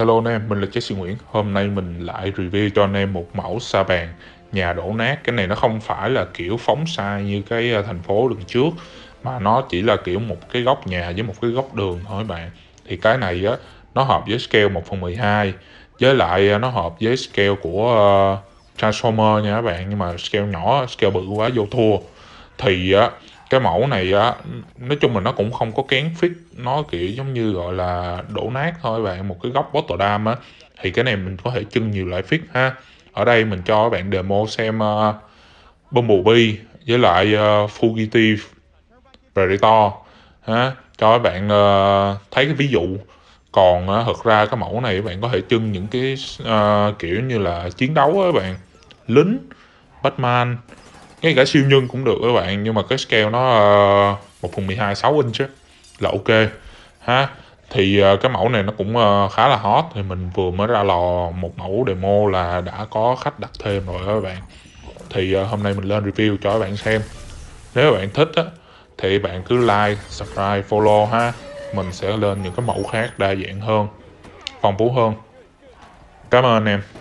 Hello anh em, mình là Jesse Nguyễn. Hôm nay mình lại review cho anh em một mẫu sa bàn nhà đổ nát. Cái này nó không phải là kiểu phóng sai như cái à, thành phố đường trước mà nó chỉ là kiểu một cái góc nhà với một cái góc đường thôi bạn. Thì cái này á nó hợp với scale 1 phần 12 với lại à, nó hợp với scale của uh, Transformer nha các bạn nhưng mà scale nhỏ, scale bự quá vô thua. Thì á cái mẫu này á nói chung là nó cũng không có kén fit nó kiểu giống như gọi là đổ nát thôi bạn một cái góc bottle dam á thì cái này mình có thể trưng nhiều loại fit ha ở đây mình cho các bạn demo xem uh, Bumblebee với lại uh, Fugitive Predator ha cho các bạn uh, thấy cái ví dụ còn uh, thật ra cái mẫu này các bạn có thể trưng những cái uh, kiểu như là chiến đấu á bạn lính Batman ngay cả siêu nhân cũng được các bạn nhưng mà cái scale nó ờ, một phần 12 6 inch chứ là ok ha thì ờ, cái mẫu này nó cũng ờ, khá là hot thì mình vừa mới ra lò một mẫu demo là đã có khách đặt thêm rồi các bạn thì hôm nay mình lên review cho các bạn xem nếu các bạn thích á, thì bạn cứ like subscribe follow ha mình sẽ lên những cái mẫu khác đa dạng hơn phong phú hơn cảm ơn anh em